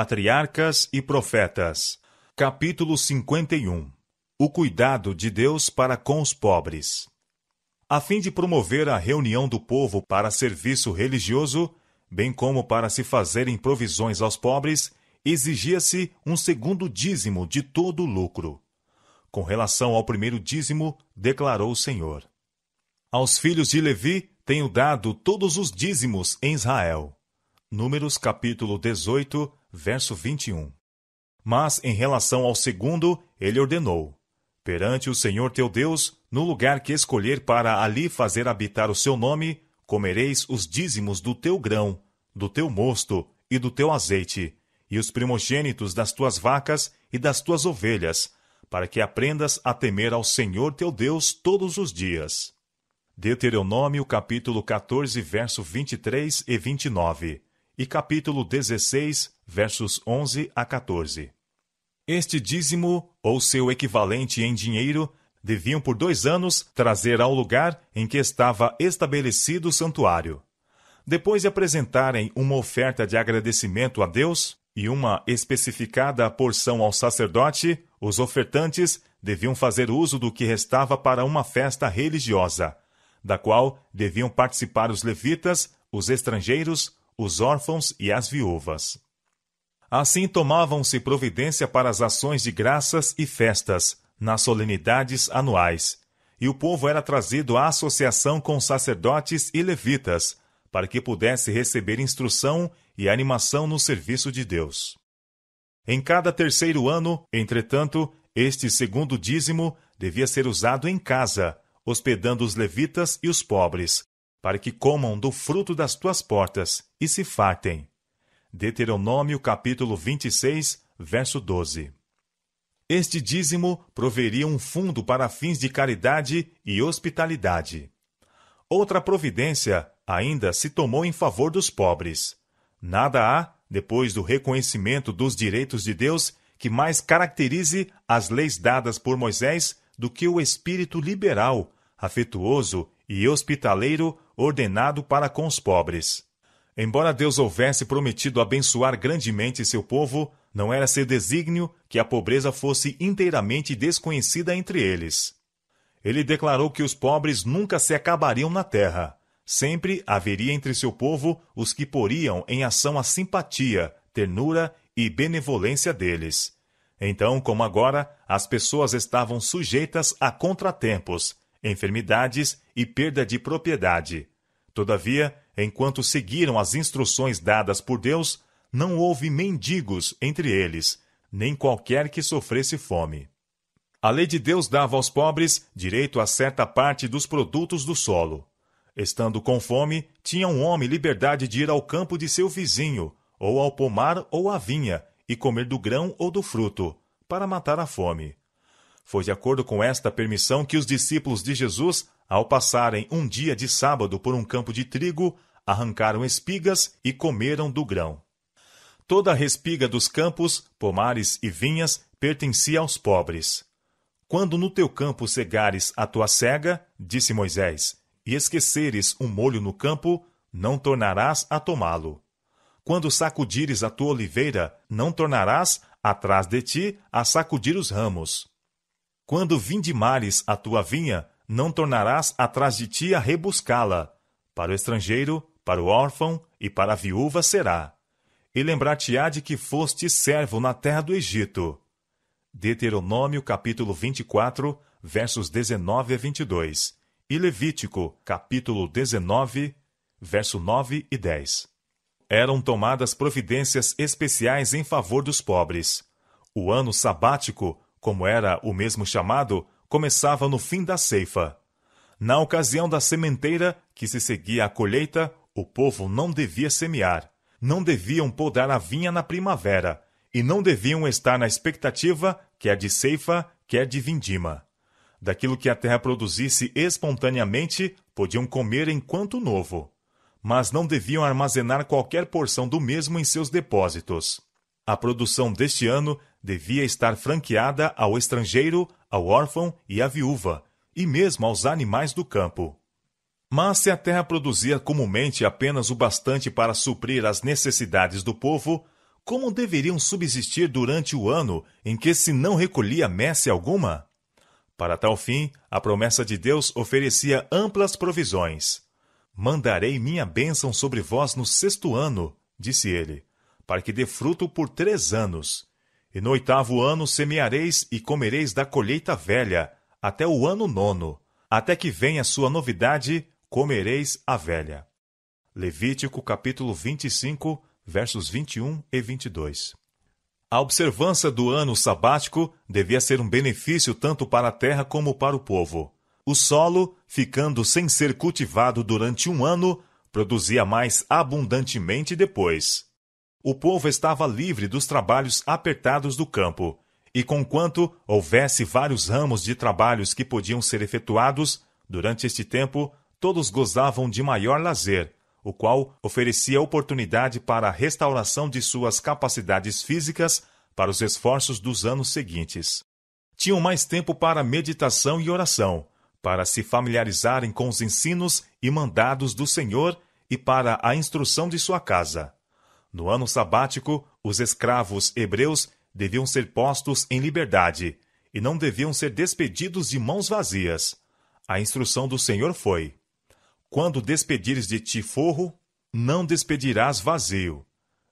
Patriarcas e Profetas, capítulo 51 O cuidado de Deus para com os pobres. A fim de promover a reunião do povo para serviço religioso, bem como para se fazerem provisões aos pobres, exigia-se um segundo dízimo de todo o lucro. Com relação ao primeiro dízimo, declarou o Senhor: Aos filhos de Levi tenho dado todos os dízimos em Israel. Números capítulo 18, verso 21. Mas em relação ao segundo, ele ordenou: Perante o Senhor teu Deus, no lugar que escolher para ali fazer habitar o seu nome, comereis os dízimos do teu grão, do teu mosto e do teu azeite, e os primogênitos das tuas vacas e das tuas ovelhas, para que aprendas a temer ao Senhor teu Deus todos os dias. Deuteronômio capítulo 14, verso 23 e 29 e capítulo 16, versos 11 a 14. Este dízimo, ou seu equivalente em dinheiro, deviam por dois anos trazer ao lugar em que estava estabelecido o santuário. Depois de apresentarem uma oferta de agradecimento a Deus e uma especificada porção ao sacerdote, os ofertantes deviam fazer uso do que restava para uma festa religiosa, da qual deviam participar os levitas, os estrangeiros, os órfãos e as viúvas. Assim tomavam-se providência para as ações de graças e festas, nas solenidades anuais, e o povo era trazido à associação com sacerdotes e levitas, para que pudesse receber instrução e animação no serviço de Deus. Em cada terceiro ano, entretanto, este segundo dízimo devia ser usado em casa, hospedando os levitas e os pobres, para que comam do fruto das tuas portas e se fartem. Deuteronômio capítulo 26, verso 12. Este dízimo proveria um fundo para fins de caridade e hospitalidade. Outra providência ainda se tomou em favor dos pobres. Nada há, depois do reconhecimento dos direitos de Deus, que mais caracterize as leis dadas por Moisés do que o espírito liberal, afetuoso e hospitaleiro ordenado para com os pobres. Embora Deus houvesse prometido abençoar grandemente seu povo, não era seu desígnio que a pobreza fosse inteiramente desconhecida entre eles. Ele declarou que os pobres nunca se acabariam na terra. Sempre haveria entre seu povo os que poriam em ação a simpatia, ternura e benevolência deles. Então, como agora, as pessoas estavam sujeitas a contratempos, enfermidades e perda de propriedade. Todavia, enquanto seguiram as instruções dadas por Deus, não houve mendigos entre eles, nem qualquer que sofresse fome. A lei de Deus dava aos pobres direito a certa parte dos produtos do solo. Estando com fome, tinha um homem liberdade de ir ao campo de seu vizinho, ou ao pomar ou à vinha, e comer do grão ou do fruto, para matar a fome. Foi de acordo com esta permissão que os discípulos de Jesus, ao passarem um dia de sábado por um campo de trigo, arrancaram espigas e comeram do grão. Toda a respiga dos campos, pomares e vinhas pertencia aos pobres. Quando no teu campo cegares a tua cega, disse Moisés, e esqueceres um molho no campo, não tornarás a tomá-lo. Quando sacudires a tua oliveira, não tornarás atrás de ti a sacudir os ramos quando vindimares a tua vinha, não tornarás atrás de ti a rebuscá-la. Para o estrangeiro, para o órfão e para a viúva será. E lembrar-te-á de que foste servo na terra do Egito. Deuteronômio capítulo 24, versos 19 a 22. E Levítico capítulo 19, verso 9 e 10. Eram tomadas providências especiais em favor dos pobres. O ano sabático como era o mesmo chamado, começava no fim da ceifa. Na ocasião da sementeira, que se seguia à colheita, o povo não devia semear, não deviam podar a vinha na primavera, e não deviam estar na expectativa, quer é de ceifa, quer é de vindima. Daquilo que a terra produzisse espontaneamente, podiam comer enquanto novo, mas não deviam armazenar qualquer porção do mesmo em seus depósitos. A produção deste ano devia estar franqueada ao estrangeiro, ao órfão e à viúva, e mesmo aos animais do campo. Mas se a terra produzia comumente apenas o bastante para suprir as necessidades do povo, como deveriam subsistir durante o ano em que se não recolhia messe alguma? Para tal fim, a promessa de Deus oferecia amplas provisões. Mandarei minha bênção sobre vós no sexto ano, disse ele, para que dê fruto por três anos, e no oitavo ano semeareis e comereis da colheita velha, até o ano nono, até que venha sua novidade, comereis a velha. Levítico capítulo 25, versos 21 e 22. A observância do ano sabático devia ser um benefício tanto para a terra como para o povo. O solo, ficando sem ser cultivado durante um ano, produzia mais abundantemente depois. O povo estava livre dos trabalhos apertados do campo, e conquanto houvesse vários ramos de trabalhos que podiam ser efetuados, durante este tempo todos gozavam de maior lazer, o qual oferecia oportunidade para a restauração de suas capacidades físicas para os esforços dos anos seguintes. Tinham mais tempo para meditação e oração, para se familiarizarem com os ensinos e mandados do Senhor e para a instrução de sua casa. No ano sabático, os escravos hebreus deviam ser postos em liberdade e não deviam ser despedidos de mãos vazias. A instrução do Senhor foi: Quando despedires de ti forro, não despedirás vazio.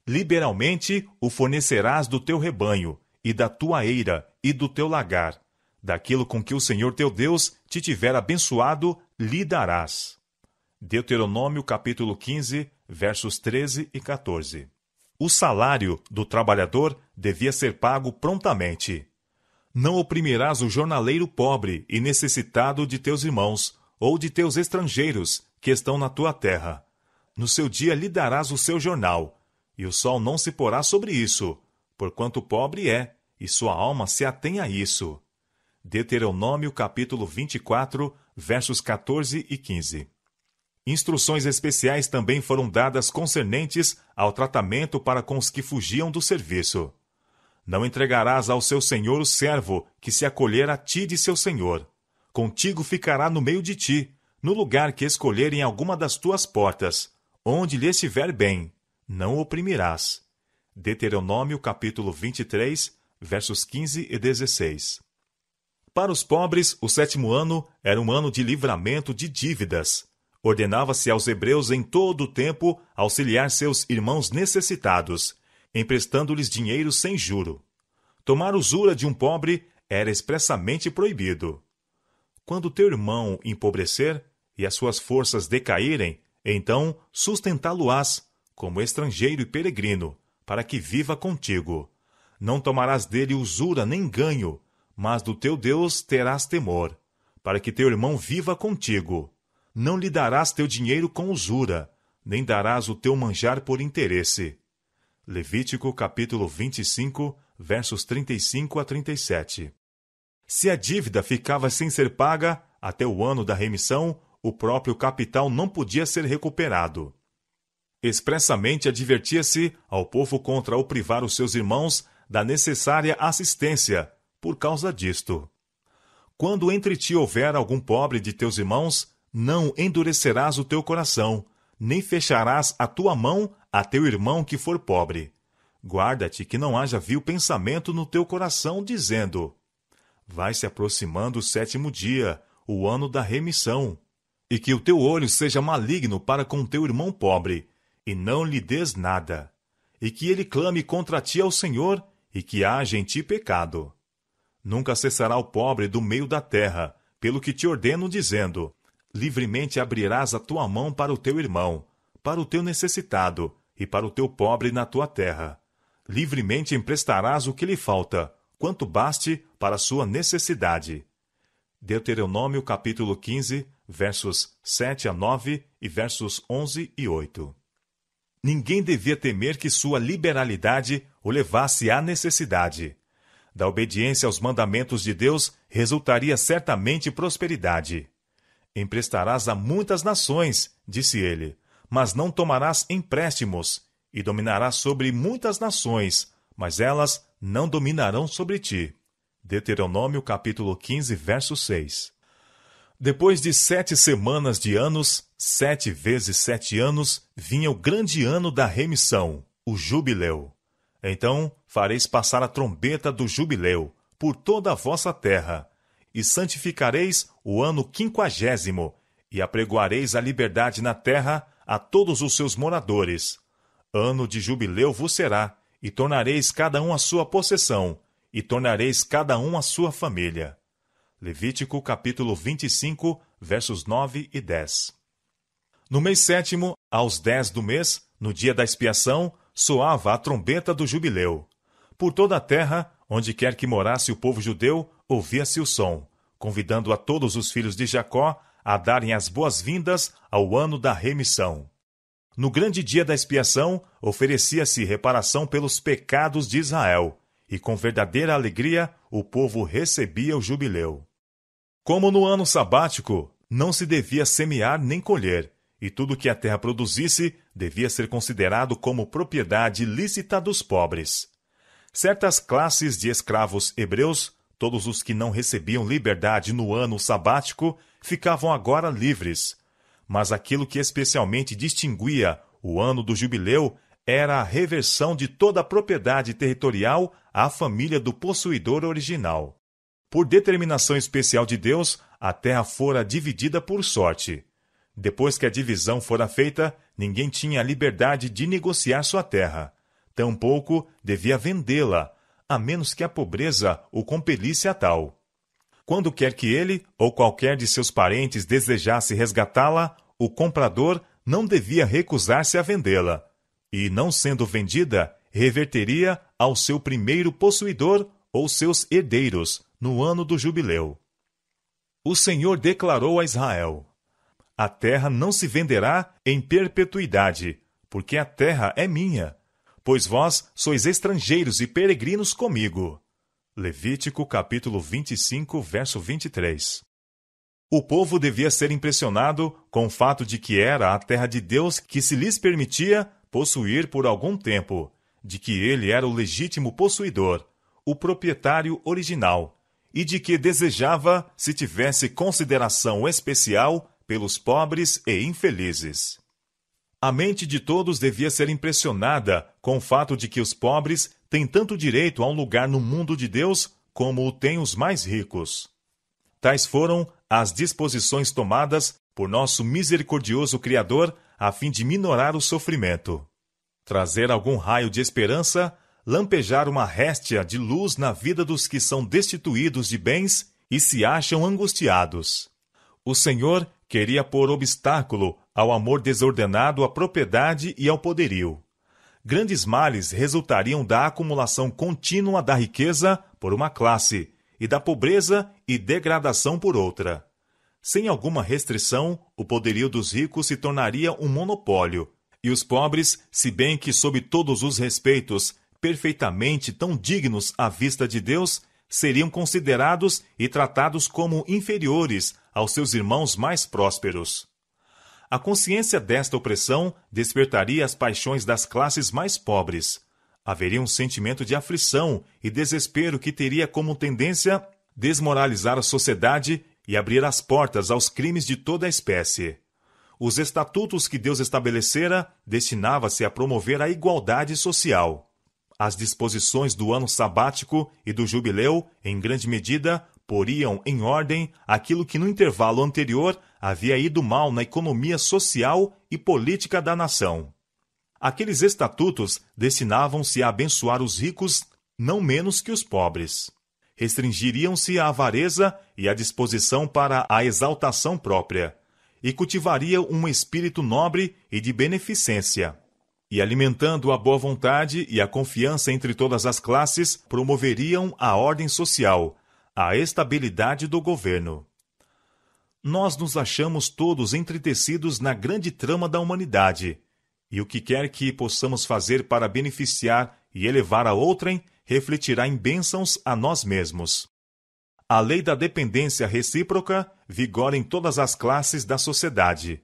Liberalmente o fornecerás do teu rebanho, e da tua eira, e do teu lagar. Daquilo com que o Senhor teu Deus te tiver abençoado, lhe darás. Deuteronômio capítulo 15, versos 13 e 14. O salário do trabalhador devia ser pago prontamente. Não oprimirás o jornaleiro pobre e necessitado de teus irmãos, ou de teus estrangeiros, que estão na tua terra. No seu dia lhe darás o seu jornal, e o sol não se porá sobre isso, porquanto pobre é, e sua alma se atém a isso. Deuteronômio capítulo 24, versos 14 e 15. Instruções especiais também foram dadas concernentes ao tratamento para com os que fugiam do serviço. Não entregarás ao seu senhor o servo que se acolher a ti de seu senhor. Contigo ficará no meio de ti, no lugar que escolher em alguma das tuas portas, onde lhe estiver bem. Não oprimirás. Deuteronômio capítulo 23, versos 15 e 16. Para os pobres, o sétimo ano era um ano de livramento de dívidas ordenava-se aos hebreus em todo o tempo auxiliar seus irmãos necessitados, emprestando-lhes dinheiro sem juro. Tomar usura de um pobre era expressamente proibido. Quando teu irmão empobrecer e as suas forças decaírem, então sustentá-lo-ás, como estrangeiro e peregrino, para que viva contigo. Não tomarás dele usura nem ganho, mas do teu Deus terás temor, para que teu irmão viva contigo não lhe darás teu dinheiro com usura, nem darás o teu manjar por interesse. Levítico capítulo 25, versos 35 a 37. Se a dívida ficava sem ser paga até o ano da remissão, o próprio capital não podia ser recuperado. Expressamente advertia-se ao povo contra o privar os seus irmãos da necessária assistência por causa disto. Quando entre ti houver algum pobre de teus irmãos, não endurecerás o teu coração, nem fecharás a tua mão a teu irmão que for pobre. Guarda-te que não haja vil pensamento no teu coração, dizendo: Vai se aproximando o sétimo dia, o ano da remissão. E que o teu olho seja maligno para com teu irmão pobre, e não lhe des nada. E que ele clame contra ti ao Senhor, e que haja em ti pecado. Nunca cessará o pobre do meio da terra, pelo que te ordeno, dizendo: livremente abrirás a tua mão para o teu irmão, para o teu necessitado e para o teu pobre na tua terra. Livremente emprestarás o que lhe falta, quanto baste para a sua necessidade. Deuteronômio capítulo 15, versos 7 a 9 e versos 11 e 8. Ninguém devia temer que sua liberalidade o levasse à necessidade. Da obediência aos mandamentos de Deus resultaria certamente prosperidade. Emprestarás a muitas nações, disse ele, mas não tomarás empréstimos, e dominarás sobre muitas nações, mas elas não dominarão sobre ti. Deuteronômio capítulo 15, verso 6. Depois de sete semanas de anos, sete vezes sete anos, vinha o grande ano da remissão, o jubileu. Então fareis passar a trombeta do jubileu por toda a vossa terra, e santificareis o ano quinquagésimo, e apregoareis a liberdade na terra a todos os seus moradores. Ano de jubileu vos será, e tornareis cada um a sua possessão, e tornareis cada um a sua família. Levítico capítulo 25, versos 9 e 10. No mês sétimo, aos dez do mês, no dia da expiação, soava a trombeta do jubileu. Por toda a terra Onde quer que morasse o povo judeu, ouvia-se o som, convidando a todos os filhos de Jacó a darem as boas-vindas ao ano da remissão. No grande dia da expiação, oferecia-se reparação pelos pecados de Israel, e com verdadeira alegria o povo recebia o jubileu. Como no ano sabático, não se devia semear nem colher, e tudo que a terra produzisse devia ser considerado como propriedade lícita dos pobres certas classes de escravos hebreus, todos os que não recebiam liberdade no ano sabático, ficavam agora livres. Mas aquilo que especialmente distinguia o ano do jubileu era a reversão de toda a propriedade territorial à família do possuidor original. Por determinação especial de Deus, a terra fora dividida por sorte. Depois que a divisão fora feita, ninguém tinha a liberdade de negociar sua terra. Tampouco devia vendê-la, a menos que a pobreza o compelisse a tal. Quando quer que ele ou qualquer de seus parentes desejasse resgatá-la, o comprador não devia recusar-se a vendê-la, e, não sendo vendida, reverteria ao seu primeiro possuidor ou seus herdeiros no ano do jubileu. O Senhor declarou a Israel: A terra não se venderá em perpetuidade, porque a terra é minha, pois vós sois estrangeiros e peregrinos comigo. Levítico capítulo 25, verso 23. O povo devia ser impressionado com o fato de que era a terra de Deus que se lhes permitia possuir por algum tempo, de que ele era o legítimo possuidor, o proprietário original, e de que desejava se tivesse consideração especial pelos pobres e infelizes. A mente de todos devia ser impressionada com o fato de que os pobres têm tanto direito a um lugar no mundo de Deus como o têm os mais ricos. Tais foram as disposições tomadas por nosso misericordioso Criador a fim de minorar o sofrimento. Trazer algum raio de esperança, lampejar uma réstia de luz na vida dos que são destituídos de bens e se acham angustiados. O Senhor queria pôr obstáculo ao amor desordenado à propriedade e ao poderio. Grandes males resultariam da acumulação contínua da riqueza por uma classe e da pobreza e degradação por outra. Sem alguma restrição, o poderio dos ricos se tornaria um monopólio, e os pobres, se bem que sob todos os respeitos, perfeitamente tão dignos à vista de Deus, seriam considerados e tratados como inferiores aos seus irmãos mais prósperos a consciência desta opressão despertaria as paixões das classes mais pobres. Haveria um sentimento de aflição e desespero que teria como tendência desmoralizar a sociedade e abrir as portas aos crimes de toda a espécie. Os estatutos que Deus estabelecera destinava-se a promover a igualdade social. As disposições do ano sabático e do jubileu, em grande medida, poriam em ordem aquilo que no intervalo anterior havia ido mal na economia social e política da nação. Aqueles estatutos destinavam-se a abençoar os ricos não menos que os pobres. Restringiriam-se à avareza e à disposição para a exaltação própria, e cultivaria um espírito nobre e de beneficência. E alimentando a boa vontade e a confiança entre todas as classes, promoveriam a ordem social, a estabilidade do governo nós nos achamos todos entretecidos na grande trama da humanidade. E o que quer que possamos fazer para beneficiar e elevar a outrem, refletirá em bênçãos a nós mesmos. A lei da dependência recíproca vigora em todas as classes da sociedade.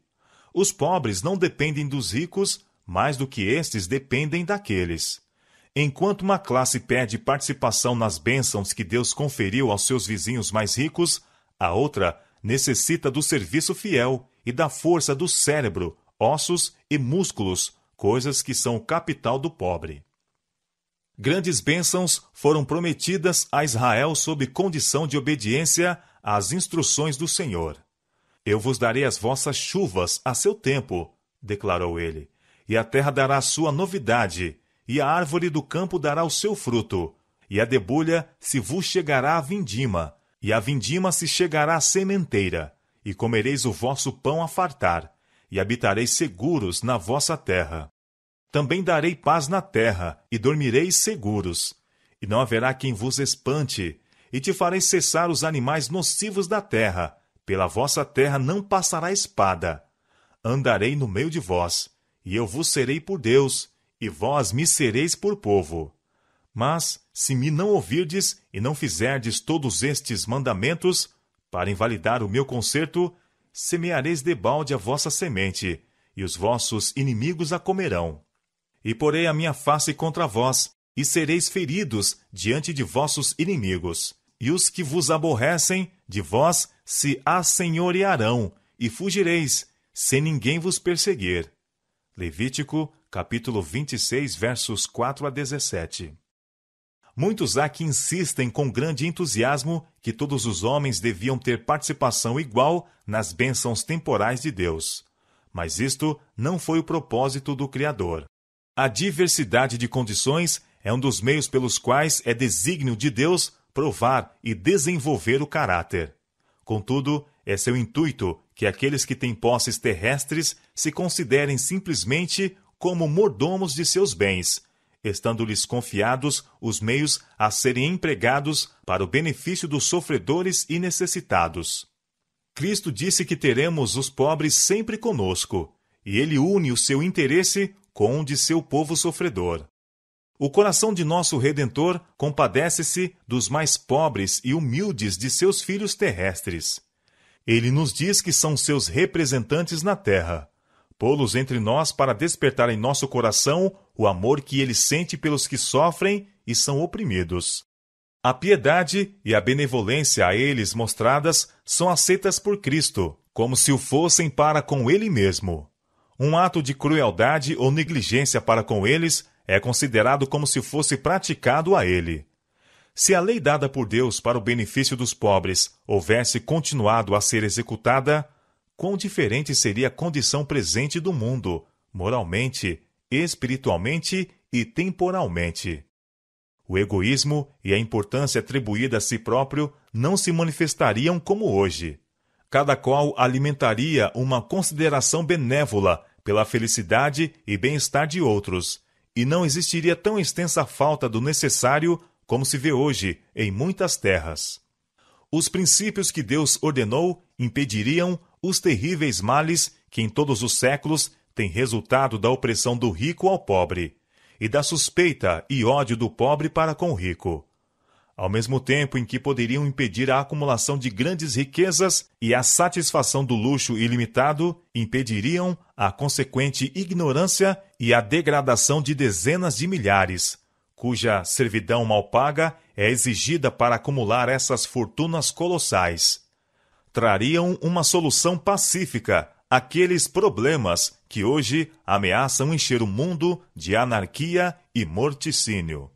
Os pobres não dependem dos ricos mais do que estes dependem daqueles. Enquanto uma classe pede participação nas bênçãos que Deus conferiu aos seus vizinhos mais ricos, a outra necessita do serviço fiel e da força do cérebro, ossos e músculos, coisas que são o capital do pobre. Grandes bênçãos foram prometidas a Israel sob condição de obediência às instruções do Senhor. Eu vos darei as vossas chuvas a seu tempo, declarou ele, e a terra dará sua novidade, e a árvore do campo dará o seu fruto, e a debulha se vos chegará a vindima, e a vindima se chegará à sementeira, e comereis o vosso pão a fartar, e habitareis seguros na vossa terra. Também darei paz na terra, e dormireis seguros. E não haverá quem vos espante, e te farei cessar os animais nocivos da terra. Pela vossa terra não passará espada. Andarei no meio de vós, e eu vos serei por Deus, e vós me sereis por povo. Mas, se me não ouvirdes e não fizerdes todos estes mandamentos, para invalidar o meu conserto, semeareis debalde a vossa semente, e os vossos inimigos a comerão. E porei a minha face contra vós, e sereis feridos diante de vossos inimigos. E os que vos aborrecem, de vós se assenhorearão, e fugireis, sem ninguém vos perseguir. Levítico, capítulo 26, versos 4 a 17. Muitos há que insistem com grande entusiasmo que todos os homens deviam ter participação igual nas bênçãos temporais de Deus. Mas isto não foi o propósito do Criador. A diversidade de condições é um dos meios pelos quais é desígnio de Deus provar e desenvolver o caráter. Contudo, é seu intuito que aqueles que têm posses terrestres se considerem simplesmente como mordomos de seus bens estando-lhes confiados os meios a serem empregados para o benefício dos sofredores e necessitados. Cristo disse que teremos os pobres sempre conosco, e ele une o seu interesse com o de seu povo sofredor. O coração de nosso Redentor compadece-se dos mais pobres e humildes de seus filhos terrestres. Ele nos diz que são seus representantes na terra pô-los entre nós para despertar em nosso coração o amor que ele sente pelos que sofrem e são oprimidos. A piedade e a benevolência a eles mostradas são aceitas por Cristo, como se o fossem para com ele mesmo. Um ato de crueldade ou negligência para com eles é considerado como se fosse praticado a ele. Se a lei dada por Deus para o benefício dos pobres houvesse continuado a ser executada, quão diferente seria a condição presente do mundo, moralmente, espiritualmente e temporalmente. O egoísmo e a importância atribuída a si próprio não se manifestariam como hoje. Cada qual alimentaria uma consideração benévola pela felicidade e bem-estar de outros, e não existiria tão extensa falta do necessário como se vê hoje em muitas terras. Os princípios que Deus ordenou impediriam os terríveis males que em todos os séculos têm resultado da opressão do rico ao pobre e da suspeita e ódio do pobre para com o rico. Ao mesmo tempo em que poderiam impedir a acumulação de grandes riquezas e a satisfação do luxo ilimitado, impediriam a consequente ignorância e a degradação de dezenas de milhares, cuja servidão mal paga é exigida para acumular essas fortunas colossais trariam uma solução pacífica àqueles problemas que hoje ameaçam encher o mundo de anarquia e morticínio.